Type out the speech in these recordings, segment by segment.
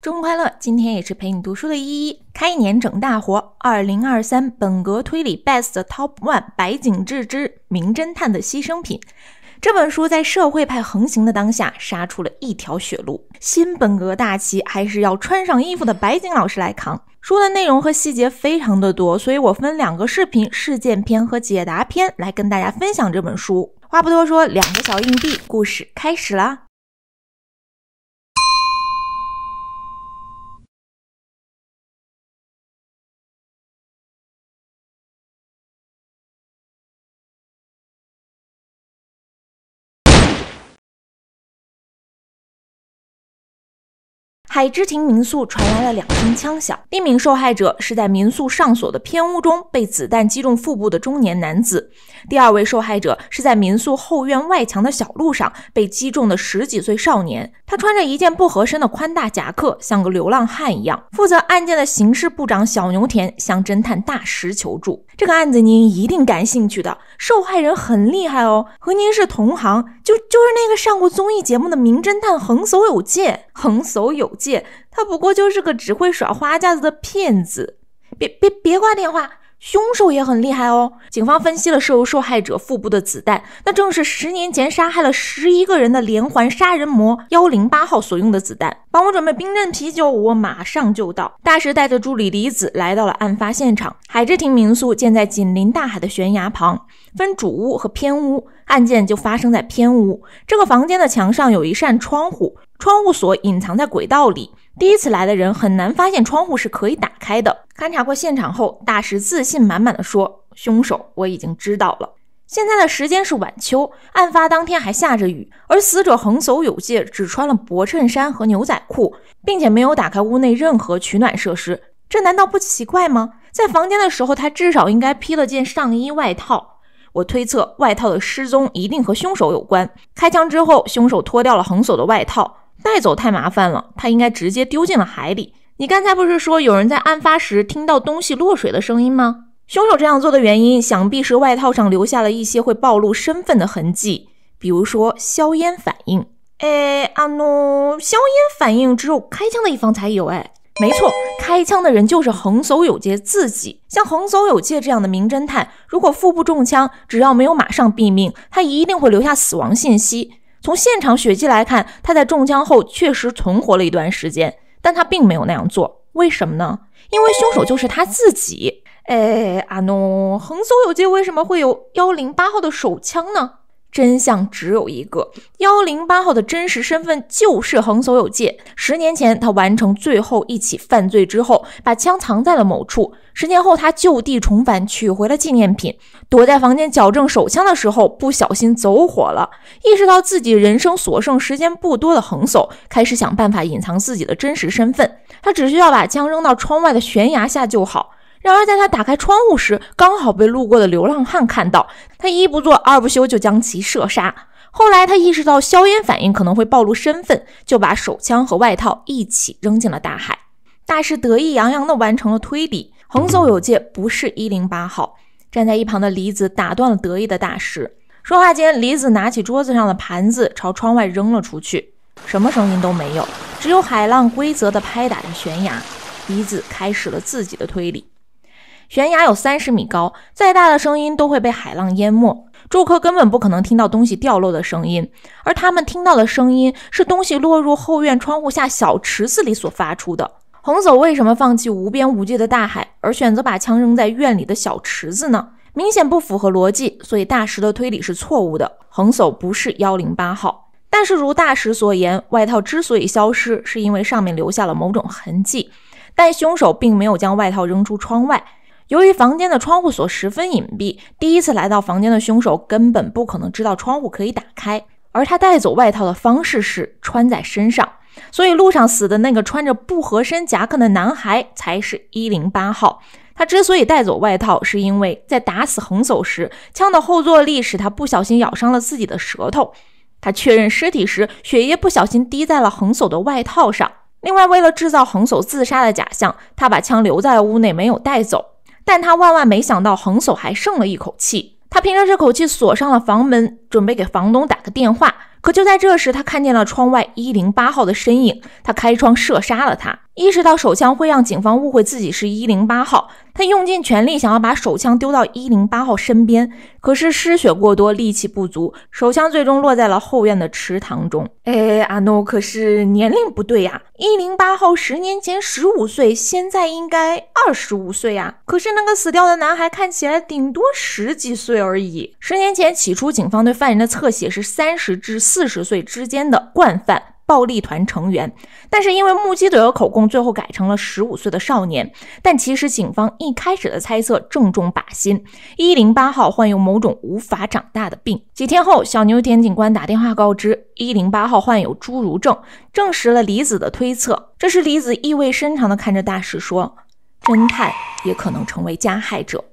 周末快乐，今天也是陪你读书的依依。开年整大活，二零二三本格推理 best top one 白井智之《名侦探的牺牲品》这本书在社会派横行的当下，杀出了一条血路。新本格大旗还是要穿上衣服的白井老师来扛。书的内容和细节非常的多，所以我分两个视频，事件篇和解答篇来跟大家分享这本书。话不多说，两个小硬币，故事开始啦！海之亭民宿传来了两声枪响。一名受害者是在民宿上锁的偏屋中被子弹击中腹部的中年男子；第二位受害者是在民宿后院外墙的小路上被击中的十几岁少年。他穿着一件不合身的宽大夹克，像个流浪汉一样。负责案件的刑事部长小牛田向侦探大石求助。这个案子您一定感兴趣的，受害人很厉害哦，和您是同行，就就是那个上过综艺节目的名侦探横扫有界，横扫有界，他不过就是个只会耍花架子的骗子，别别别挂电话。凶手也很厉害哦。警方分析了射入受害者腹部的子弹，那正是十年前杀害了十一个人的连环杀人魔幺零八号所用的子弹。帮我准备冰镇啤酒，我马上就到。大师带着助理李子来到了案发现场。海之亭民宿建在紧邻大海的悬崖旁，分主屋和偏屋。案件就发生在偏屋。这个房间的墙上有一扇窗户，窗户锁隐藏在轨道里。第一次来的人很难发现窗户是可以打开的。勘察过现场后，大师自信满满的说：“凶手我已经知道了。”现在的时间是晚秋，案发当天还下着雨，而死者横走有界，只穿了薄衬衫和牛仔裤，并且没有打开屋内任何取暖设施，这难道不奇怪吗？在房间的时候，他至少应该披了件上衣外套。我推测，外套的失踪一定和凶手有关。开枪之后，凶手脱掉了横走的外套。带走太麻烦了，他应该直接丢进了海里。你刚才不是说有人在案发时听到东西落水的声音吗？凶手这样做的原因，想必是外套上留下了一些会暴露身份的痕迹，比如说硝烟反应。哎，阿诺，硝烟反应只有开枪的一方才有。哎，没错，开枪的人就是横走有界自己。像横走有界这样的名侦探，如果腹部中枪，只要没有马上毙命，他一定会留下死亡信息。从现场血迹来看，他在中枪后确实存活了一段时间，但他并没有那样做，为什么呢？因为凶手就是他自己。哎，阿诺，横搜有街，为什么会有幺零八号的手枪呢？真相只有一个，幺零八号的真实身份就是横扫有界。十年前，他完成最后一起犯罪之后，把枪藏在了某处。十年后，他就地重返，取回了纪念品。躲在房间矫正手枪的时候，不小心走火了。意识到自己人生所剩时间不多的横扫，开始想办法隐藏自己的真实身份。他只需要把枪扔到窗外的悬崖下就好。然而，在他打开窗户时，刚好被路过的流浪汉看到。他一不做二不休，就将其射杀。后来，他意识到硝烟反应可能会暴露身份，就把手枪和外套一起扔进了大海。大师得意洋洋地完成了推理，横走有界不是一零八号。站在一旁的梨子打断了得意的大师。说话间，梨子拿起桌子上的盘子朝窗外扔了出去，什么声音都没有，只有海浪规则地拍打着悬崖。梨子开始了自己的推理。悬崖有三十米高，再大的声音都会被海浪淹没，住客根本不可能听到东西掉落的声音，而他们听到的声音是东西落入后院窗户下小池子里所发出的。横走为什么放弃无边无际的大海，而选择把枪扔在院里的小池子呢？明显不符合逻辑，所以大石的推理是错误的。横叟不是幺零八号，但是如大石所言，外套之所以消失，是因为上面留下了某种痕迹，但凶手并没有将外套扔出窗外。由于房间的窗户锁十分隐蔽，第一次来到房间的凶手根本不可能知道窗户可以打开。而他带走外套的方式是穿在身上，所以路上死的那个穿着不合身夹克的男孩才是一零八号。他之所以带走外套，是因为在打死横叟时，枪的后坐力使他不小心咬伤了自己的舌头。他确认尸体时，血液不小心滴在了横叟的外套上。另外，为了制造横叟自杀的假象，他把枪留在了屋内，没有带走。但他万万没想到，横叟还剩了一口气。他凭着这口气锁上了房门，准备给房东打个电话。可就在这时，他看见了窗外一零八号的身影。他开窗射杀了他。意识到手枪会让警方误会自己是108号，他用尽全力想要把手枪丢到108号身边，可是失血过多，力气不足，手枪最终落在了后院的池塘中。哎，阿诺，可是年龄不对呀！108号十年前十五岁，现在应该二十五岁呀。可是那个死掉的男孩看起来顶多十几岁而已。十年前起初，警方对犯人的侧写是三十至四十岁之间的惯犯。暴力团成员，但是因为目击者的口供，最后改成了十五岁的少年。但其实警方一开始的猜测正中靶心。一零八号患有某种无法长大的病。几天后，小牛田警官打电话告知，一零八号患有侏儒症，证实了李子的推测。这时，李子意味深长地看着大师说：“侦探也可能成为加害者。”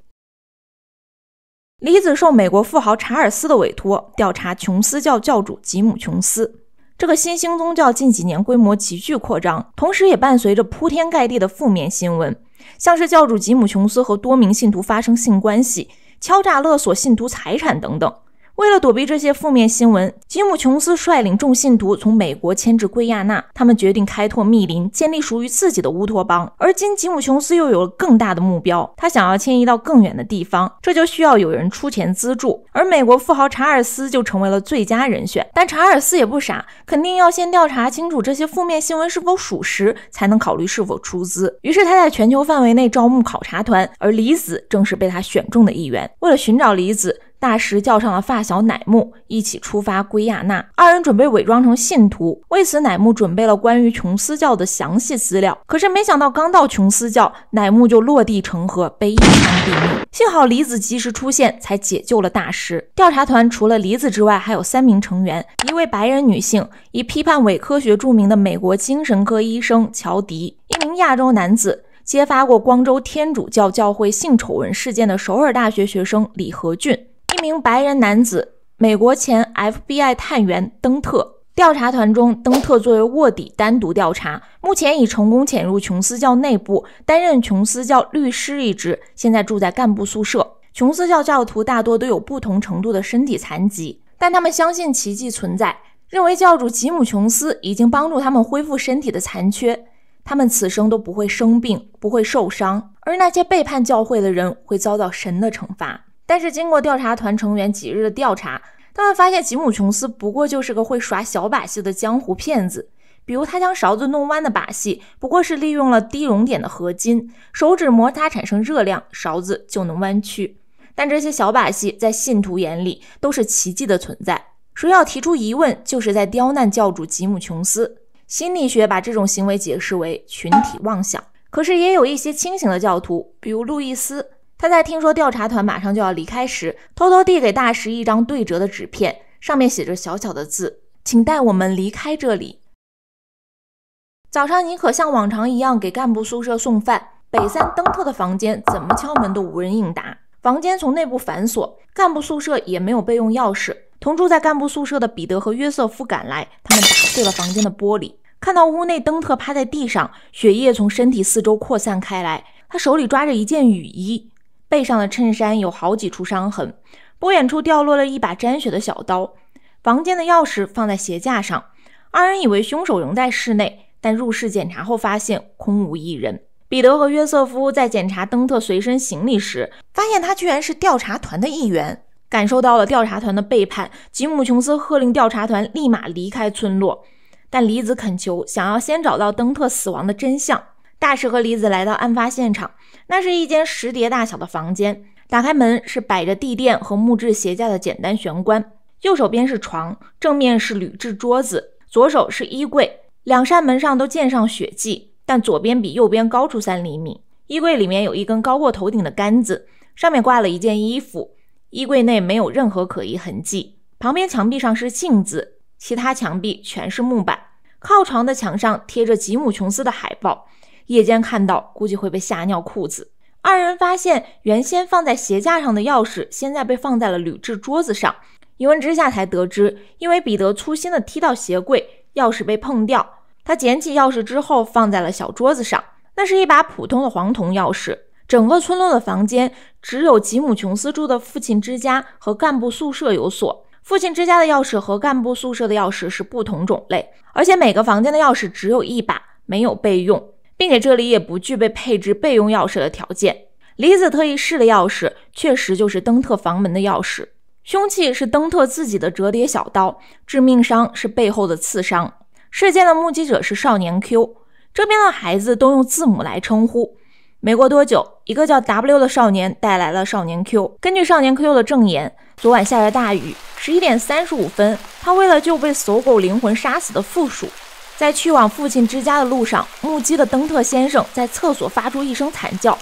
李子受美国富豪查尔斯的委托，调查琼斯教教主吉姆·琼斯。这个新兴宗教近几年规模急剧扩张，同时也伴随着铺天盖地的负面新闻，像是教主吉姆·琼斯和多名信徒发生性关系、敲诈勒索信徒财产等等。为了躲避这些负面新闻，吉姆·琼斯率领众信徒从美国迁至圭亚那。他们决定开拓密林，建立属于自己的乌托邦。而今，吉姆·琼斯又有了更大的目标，他想要迁移到更远的地方，这就需要有人出钱资助。而美国富豪查尔斯就成为了最佳人选。但查尔斯也不傻，肯定要先调查清楚这些负面新闻是否属实，才能考虑是否出资。于是他在全球范围内招募考察团，而李子正是被他选中的一员。为了寻找李子。大师叫上了发小乃木，一起出发归亚那。二人准备伪装成信徒，为此乃木准备了关于琼斯教的详细资料。可是没想到，刚到琼斯教，乃木就落地成盒，被一枪毙命。幸好李子及时出现，才解救了大师。调查团除了李子之外，还有三名成员：一位白人女性，以批判伪科学著名的美国精神科医生乔迪；一名亚洲男子，揭发过光州天主教教会性丑闻事件的首尔大学学生李和俊。一名白人男子，美国前 FBI 探员登特调查团中，登特作为卧底单独调查，目前已成功潜入琼斯教内部，担任琼斯教律师一职，现在住在干部宿舍。琼斯教教徒大多都有不同程度的身体残疾，但他们相信奇迹存在，认为教主吉姆·琼斯已经帮助他们恢复身体的残缺，他们此生都不会生病，不会受伤，而那些背叛教会的人会遭到神的惩罚。但是，经过调查团成员几日的调查，他们发现吉姆·琼斯不过就是个会耍小把戏的江湖骗子。比如，他将勺子弄弯的把戏，不过是利用了低熔点的合金，手指摩擦产生热量，勺子就能弯曲。但这些小把戏在信徒眼里都是奇迹的存在，谁要提出疑问，就是在刁难教主吉姆·琼斯。心理学把这种行为解释为群体妄想。可是，也有一些清醒的教徒，比如路易斯。他在听说调查团马上就要离开时，偷偷递给大石一张对折的纸片，上面写着小小的字：“请带我们离开这里。”早上，尼可像往常一样给干部宿舍送饭。北三登特的房间怎么敲门都无人应答，房间从内部反锁，干部宿舍也没有备用钥匙。同住在干部宿舍的彼得和约瑟夫赶来，他们打碎了房间的玻璃，看到屋内登特趴在地上，血液从身体四周扩散开来，他手里抓着一件雨衣。背上的衬衫有好几处伤痕，不远处掉落了一把沾血的小刀。房间的钥匙放在鞋架上，二人以为凶手仍在室内，但入室检查后发现空无一人。彼得和约瑟夫在检查登特随身行李时，发现他居然是调查团的一员，感受到了调查团的背叛。吉姆·琼斯喝令调查团立马离开村落，但李子恳求，想要先找到登特死亡的真相。大石和梨子来到案发现场，那是一间石碟大小的房间。打开门是摆着地垫和木质鞋架的简单玄关，右手边是床，正面是铝制桌子，左手是衣柜。两扇门上都溅上血迹，但左边比右边高出三厘米。衣柜里面有一根高过头顶的杆子，上面挂了一件衣服。衣柜内没有任何可疑痕迹。旁边墙壁上是镜子，其他墙壁全是木板。靠床的墙上贴着吉姆·琼斯的海报。夜间看到，估计会被吓尿裤子。二人发现原先放在鞋架上的钥匙，现在被放在了铝制桌子上。一问之下才得知，因为彼得粗心的踢到鞋柜，钥匙被碰掉。他捡起钥匙之后，放在了小桌子上。那是一把普通的黄铜钥匙。整个村落的房间，只有吉姆·琼斯住的父亲之家和干部宿舍有锁。父亲之家的钥匙和干部宿舍的钥匙是不同种类，而且每个房间的钥匙只有一把，没有备用。并且这里也不具备配置备用钥匙的条件。李子特意试了钥匙，确实就是登特房门的钥匙。凶器是登特自己的折叠小刀，致命伤是背后的刺伤。事件的目击者是少年 Q，这边的孩子都用字母来称呼。没过多久，一个叫 W 的少年带来了少年 Q。根据少年 Q 的证言，昨晚下着大雨，十一点三十五分，他为了救被搜狗灵魂杀死的附属。在去往父亲之家的路上，目击的登特先生在厕所发出一声惨叫，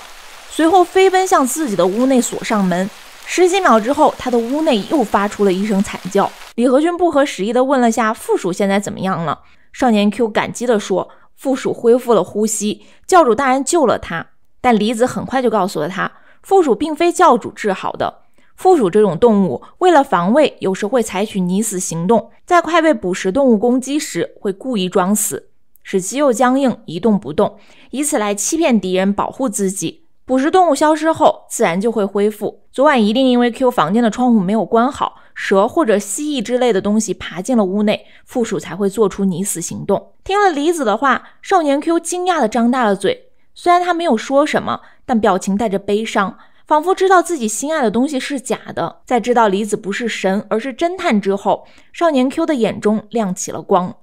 随后飞奔向自己的屋内锁上门。十几秒之后，他的屋内又发出了一声惨叫。李和军不合时宜的问了下附属现在怎么样了。少年 Q 感激的说：“附属恢复了呼吸，教主大人救了他。”但李子很快就告诉了他，附属并非教主治好的。负鼠这种动物为了防卫，有时会采取拟死行动，在快被捕食动物攻击时，会故意装死，使肌肉僵硬一动不动，以此来欺骗敌人，保护自己。捕食动物消失后，自然就会恢复。昨晚一定因为 Q 房间的窗户没有关好，蛇或者蜥蜴之类的东西爬进了屋内，负鼠才会做出拟死行动。听了离子的话，少年 Q 惊讶地张大了嘴，虽然他没有说什么，但表情带着悲伤。仿佛知道自己心爱的东西是假的，在知道梨子不是神，而是侦探之后，少年 Q 的眼中亮起了光。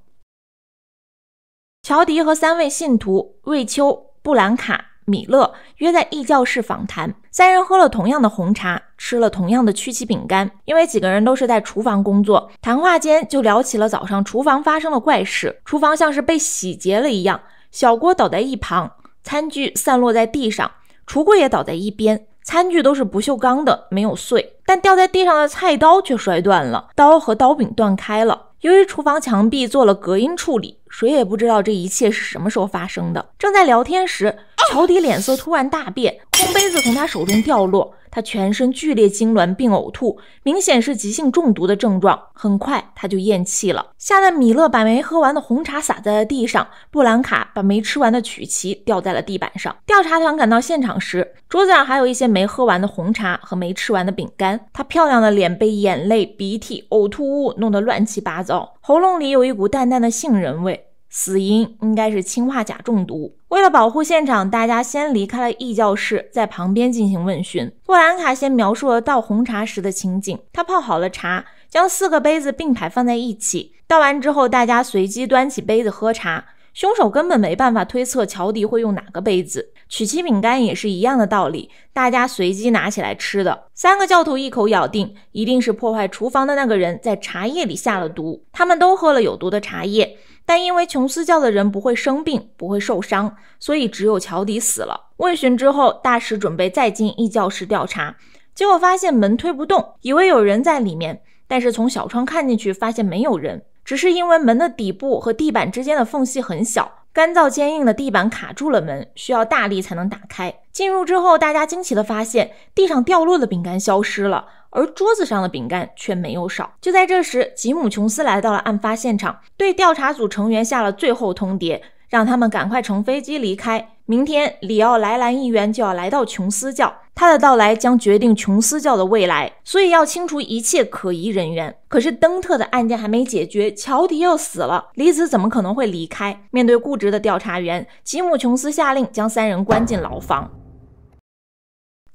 乔迪和三位信徒瑞秋、布兰卡、米勒约在异教室访谈，三人喝了同样的红茶，吃了同样的曲奇饼干。因为几个人都是在厨房工作，谈话间就聊起了早上厨房发生的怪事：厨房像是被洗劫了一样，小锅倒在一旁，餐具散落在地上，橱柜也倒在一边。餐具都是不锈钢的，没有碎，但掉在地上的菜刀却摔断了，刀和刀柄断开了。由于厨房墙壁做了隔音处理，谁也不知道这一切是什么时候发生的。正在聊天时，乔迪脸色突然大变，空杯子从他手中掉落。他全身剧烈痉挛并呕吐，明显是急性中毒的症状。很快他就咽气了。吓得米勒把没喝完的红茶洒在了地上，布兰卡把没吃完的曲奇掉在了地板上。调查团赶到现场时，桌子上还有一些没喝完的红茶和没吃完的饼干。他漂亮的脸被眼泪、鼻涕、呕吐物弄得乱七八糟，喉咙里有一股淡淡的杏仁味。死因应该是氰化钾中毒。为了保护现场，大家先离开了义教室，在旁边进行问询。布兰卡先描述了倒红茶时的情景，他泡好了茶，将四个杯子并排放在一起。倒完之后，大家随机端起杯子喝茶。凶手根本没办法推测乔迪会用哪个杯子。曲奇饼干也是一样的道理，大家随机拿起来吃的。三个教徒一口咬定，一定是破坏厨房的那个人在茶叶里下了毒，他们都喝了有毒的茶叶。但因为琼斯教的人不会生病，不会受伤，所以只有乔迪死了。问询之后，大使准备再进异教室调查，结果发现门推不动，以为有人在里面，但是从小窗看进去，发现没有人，只是因为门的底部和地板之间的缝隙很小。干燥坚硬的地板卡住了门，需要大力才能打开。进入之后，大家惊奇地发现，地上掉落的饼干消失了，而桌子上的饼干却没有少。就在这时，吉姆·琼斯来到了案发现场，对调查组成员下了最后通牒，让他们赶快乘飞机离开。明天，里奥·莱兰议员就要来到琼斯教。他的到来将决定琼斯教的未来，所以要清除一切可疑人员。可是登特的案件还没解决，乔迪又死了，李子怎么可能会离开？面对固执的调查员，吉姆·琼斯下令将三人关进牢房。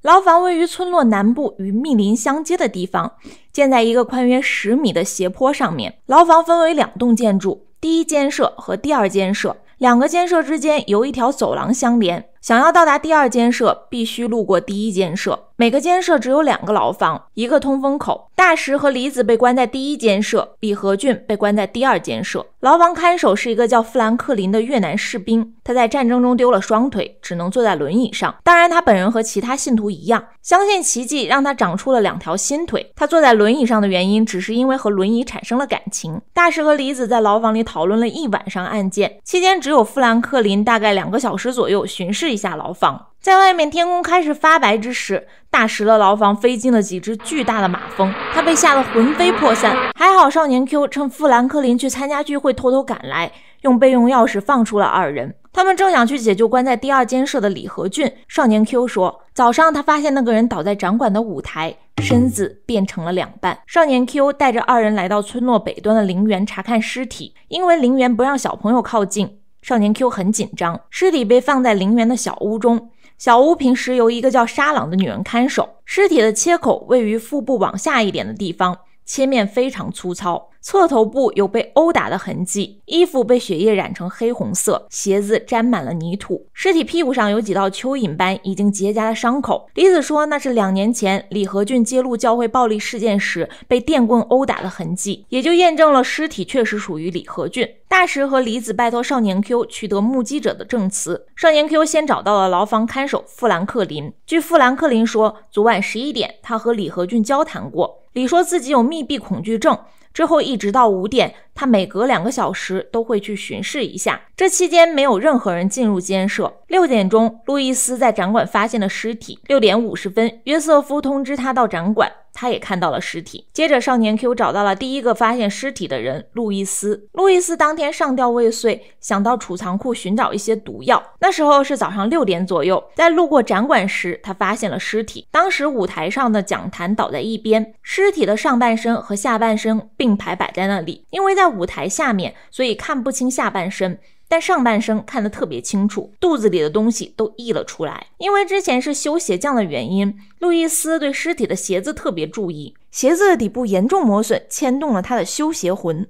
牢房位于村落南部与密林相接的地方，建在一个宽约十米的斜坡上面。牢房分为两栋建筑，第一监舍和第二监舍。两个监舍之间由一条走廊相连。想要到达第二监舍，必须路过第一监舍。每个监舍只有两个牢房，一个通风口。大石和李子被关在第一监舍，李和俊被关在第二监舍。牢房看守是一个叫富兰克林的越南士兵，他在战争中丢了双腿，只能坐在轮椅上。当然，他本人和其他信徒一样，相信奇迹让他长出了两条新腿。他坐在轮椅上的原因，只是因为和轮椅产生了感情。大石和李子在牢房里讨论了一晚上案件，期间只有富兰克林大概两个小时左右巡视。下牢房，在外面天空开始发白之时，大石的牢房飞进了几只巨大的马蜂，他被吓得魂飞魄散。还好少年 Q 趁富兰克林去参加聚会，偷偷赶来，用备用钥匙放出了二人。他们正想去解救关在第二监舍的李和俊，少年 Q 说，早上他发现那个人倒在展馆的舞台，身子变成了两半。少年 Q 带着二人来到村落北端的陵园查看尸体，因为陵园不让小朋友靠近。少年 Q 很紧张，尸体被放在陵园的小屋中。小屋平时由一个叫沙朗的女人看守。尸体的切口位于腹部往下一点的地方。切面非常粗糙，侧头部有被殴打的痕迹，衣服被血液染成黑红色，鞋子沾满了泥土，尸体屁股上有几道蚯蚓般已经结痂的伤口。李子说那是两年前李和俊揭露教会暴力事件时被电棍殴打的痕迹，也就验证了尸体确实属于李和俊。大石和李子拜托少年 Q 取得目击者的证词，少年 Q 先找到了牢房看守富兰克林，据富兰克林说，昨晚十一点他和李和俊交谈过。李说自己有密闭恐惧症，之后一直到五点，他每隔两个小时都会去巡视一下。这期间没有任何人进入监舍。六点钟，路易斯在展馆发现了尸体。六点五十分，约瑟夫通知他到展馆。他也看到了尸体。接着，少年 Q 找到了第一个发现尸体的人路易斯。路易斯当天上吊未遂，想到储藏库寻找一些毒药。那时候是早上六点左右，在路过展馆时，他发现了尸体。当时舞台上的讲坛倒在一边，尸体的上半身和下半身并排摆在那里。因为在舞台下面，所以看不清下半身。但上半身看得特别清楚，肚子里的东西都溢了出来。因为之前是修鞋匠的原因，路易斯对尸体的鞋子特别注意，鞋子的底部严重磨损，牵动了他的修鞋魂。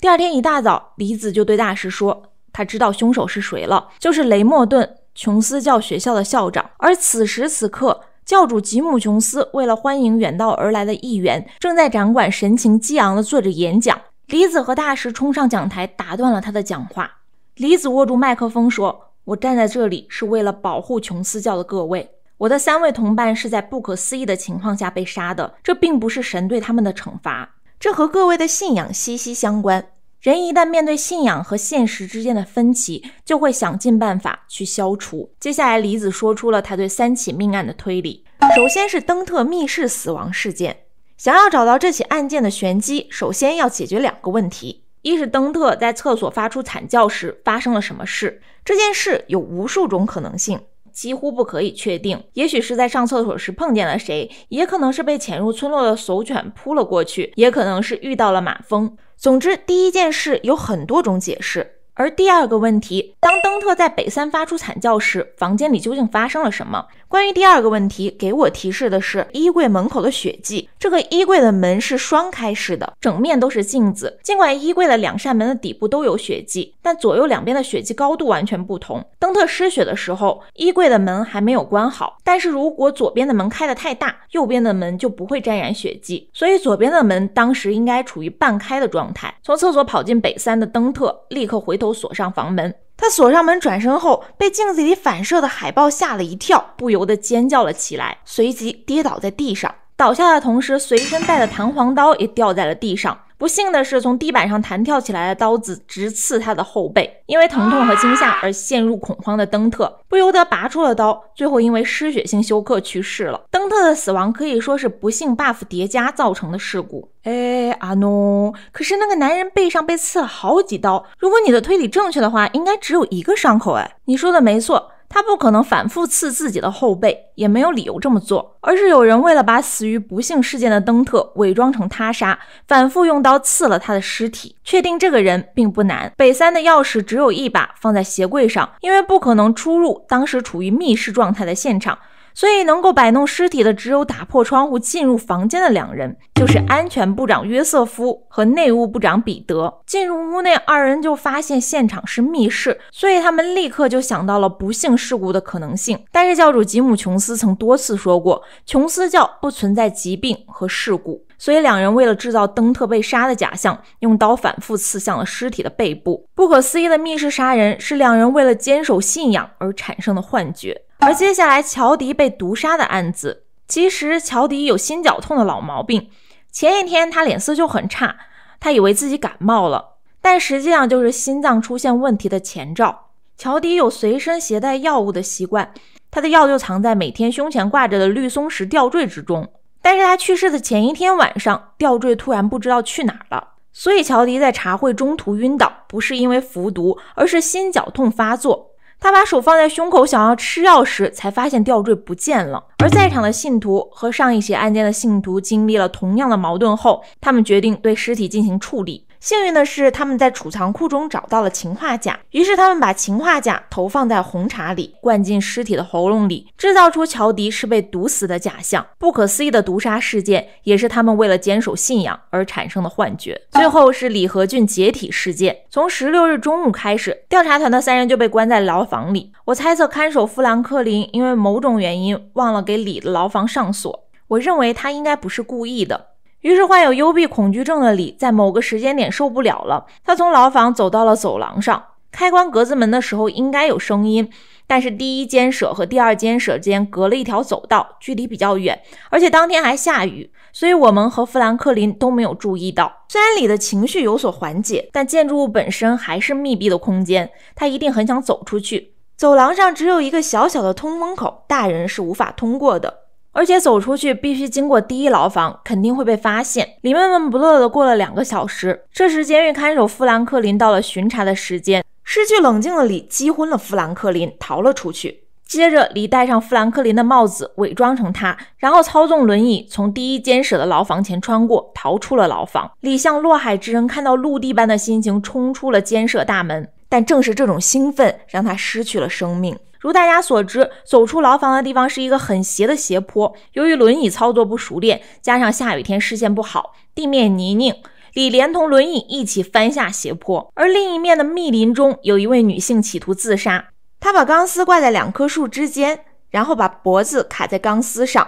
第二天一大早，李子就对大师说：“他知道凶手是谁了，就是雷莫顿琼斯教学校的校长。”而此时此刻，教主吉姆琼斯为了欢迎远道而来的议员，正在展馆神情激昂地做着演讲。李子和大石冲上讲台，打断了他的讲话。李子握住麦克风说：“我站在这里是为了保护琼斯教的各位。我的三位同伴是在不可思议的情况下被杀的，这并不是神对他们的惩罚，这和各位的信仰息息相关。人一旦面对信仰和现实之间的分歧，就会想尽办法去消除。”接下来，李子说出了他对三起命案的推理。首先是登特密室死亡事件。想要找到这起案件的玄机，首先要解决两个问题：一是登特在厕所发出惨叫时发生了什么事。这件事有无数种可能性，几乎不可以确定。也许是在上厕所时碰见了谁，也可能是被潜入村落的搜犬扑了过去，也可能是遇到了马蜂。总之，第一件事有很多种解释。而第二个问题，当登特在北三发出惨叫时，房间里究竟发生了什么？关于第二个问题，给我提示的是衣柜门口的血迹。这个衣柜的门是双开式的，整面都是镜子。尽管衣柜的两扇门的底部都有血迹，但左右两边的血迹高度完全不同。登特失血的时候，衣柜的门还没有关好。但是如果左边的门开得太大，右边的门就不会沾染血迹，所以左边的门当时应该处于半开的状态。从厕所跑进北三的登特，立刻回头。都锁上房门。他锁上门转身后，被镜子里反射的海报吓了一跳，不由得尖叫了起来，随即跌倒在地上。倒下的同时，随身带的弹簧刀也掉在了地上。不幸的是，从地板上弹跳起来的刀子直刺他的后背。因为疼痛和惊吓而陷入恐慌的登特，不由得拔出了刀，最后因为失血性休克去世了。登特的死亡可以说是不幸 buff 叠加造成的事故。哎，阿诺，可是那个男人背上被刺了好几刀，如果你的推理正确的话，应该只有一个伤口。哎，你说的没错。他不可能反复刺自己的后背，也没有理由这么做，而是有人为了把死于不幸事件的登特伪装成他杀，反复用刀刺了他的尸体。确定这个人并不难。北三的钥匙只有一把，放在鞋柜上，因为不可能出入当时处于密室状态的现场。所以，能够摆弄尸体的只有打破窗户进入房间的两人，就是安全部长约瑟夫和内务部长彼得。进入屋内，二人就发现现场是密室，所以他们立刻就想到了不幸事故的可能性。但是教主吉姆·琼斯曾多次说过，琼斯教不存在疾病和事故，所以两人为了制造登特被杀的假象，用刀反复刺向了尸体的背部。不可思议的密室杀人是两人为了坚守信仰而产生的幻觉。而接下来，乔迪被毒杀的案子，其实乔迪有心绞痛的老毛病。前一天他脸色就很差，他以为自己感冒了，但实际上就是心脏出现问题的前兆。乔迪有随身携带药物的习惯，他的药就藏在每天胸前挂着的绿松石吊坠之中。但是他去世的前一天晚上，吊坠突然不知道去哪了，所以乔迪在茶会中途晕倒，不是因为服毒，而是心绞痛发作。他把手放在胸口，想要吃药时，才发现吊坠不见了。而在场的信徒和上一起案件的信徒经历了同样的矛盾后，他们决定对尸体进行处理。幸运的是，他们在储藏库中找到了氰化钾，于是他们把氰化钾投放在红茶里，灌进尸体的喉咙里，制造出乔迪是被毒死的假象。不可思议的毒杀事件，也是他们为了坚守信仰而产生的幻觉。最后是李和俊解体事件，从十六日中午开始，调查团的三人就被关在牢房里。我猜测看守富兰克林因为某种原因忘了给李的牢房上锁，我认为他应该不是故意的。于是，患有幽闭恐惧症的李在某个时间点受不了了。他从牢房走到了走廊上，开关格子门的时候应该有声音。但是第一间舍和第二间舍间隔了一条走道，距离比较远，而且当天还下雨，所以我们和富兰克林都没有注意到。虽然李的情绪有所缓解，但建筑物本身还是密闭的空间，他一定很想走出去。走廊上只有一个小小的通风口，大人是无法通过的。而且走出去必须经过第一牢房，肯定会被发现。李闷闷不乐的过了两个小时，这时监狱看守富兰克林到了巡查的时间，失去冷静的李击昏了富兰克林，逃了出去。接着，李戴上富兰克林的帽子，伪装成他，然后操纵轮椅从第一监舍的牢房前穿过，逃出了牢房。李像落海之人看到陆地般的心情，冲出了监舍大门。但正是这种兴奋，让他失去了生命。如大家所知，走出牢房的地方是一个很斜的斜坡。由于轮椅操作不熟练，加上下雨天视线不好，地面泥泞，李连同轮椅一起翻下斜坡。而另一面的密林中，有一位女性企图自杀，她把钢丝挂在两棵树之间，然后把脖子卡在钢丝上，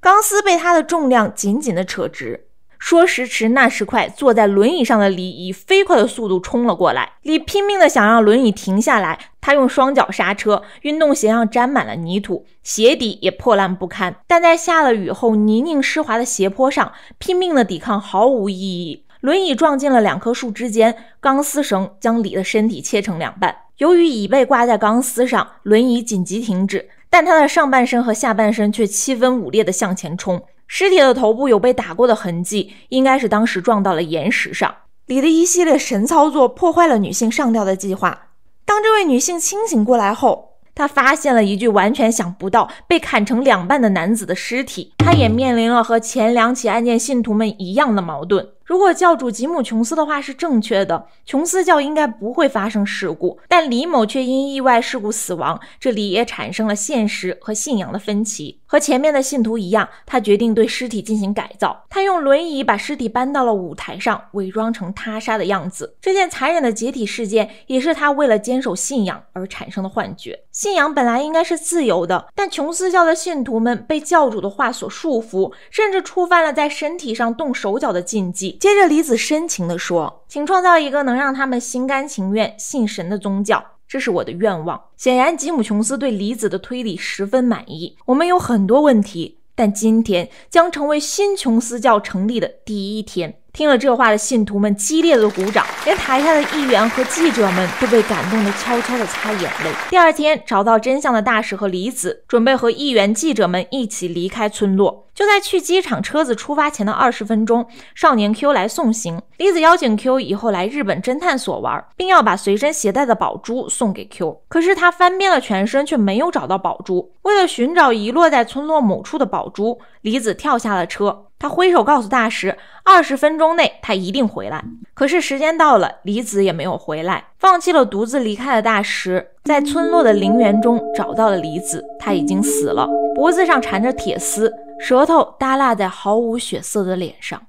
钢丝被她的重量紧紧的扯直。说时迟，那时快，坐在轮椅上的李以飞快的速度冲了过来，李拼命的想让轮椅停下来。他用双脚刹车，运动鞋上沾满了泥土，鞋底也破烂不堪。但在下了雨后泥泞湿滑的斜坡上，拼命的抵抗毫无意义。轮椅撞进了两棵树之间，钢丝绳将李的身体切成两半。由于椅背挂在钢丝上，轮椅紧急停止，但他的上半身和下半身却七分五裂的向前冲。尸体的头部有被打过的痕迹，应该是当时撞到了岩石上。李的一系列神操作破坏了女性上吊的计划。当这位女性清醒过来后，她发现了一具完全想不到被砍成两半的男子的尸体。她也面临了和前两起案件信徒们一样的矛盾。如果教主吉姆·琼斯的话是正确的，琼斯教应该不会发生事故，但李某却因意外事故死亡。这里也产生了现实和信仰的分歧。和前面的信徒一样，他决定对尸体进行改造。他用轮椅把尸体搬到了舞台上，伪装成他杀的样子。这件残忍的解体事件，也是他为了坚守信仰而产生的幻觉。信仰本来应该是自由的，但琼斯教的信徒们被教主的话所束缚，甚至触犯了在身体上动手脚的禁忌。接着，李子深情地说：“请创造一个能让他们心甘情愿信神的宗教。”这是我的愿望。显然，吉姆·琼斯对李子的推理十分满意。我们有很多问题，但今天将成为新琼斯教成立的第一天。听了这话的信徒们激烈的鼓掌，连台下的议员和记者们都被感动的悄悄的擦眼泪。第二天，找到真相的大使和李子准备和议员、记者们一起离开村落。就在去机场车子出发前的二十分钟，少年 Q 来送行。李子邀请 Q 以后来日本侦探所玩，并要把随身携带的宝珠送给 Q。可是他翻遍了全身，却没有找到宝珠。为了寻找遗落在村落某处的宝珠，李子跳下了车。他挥手告诉大石，二十分钟内他一定回来。可是时间到了，李子也没有回来，放弃了独自离开的大石。在村落的陵园中找到了李子，他已经死了，脖子上缠着铁丝，舌头耷拉在毫无血色的脸上。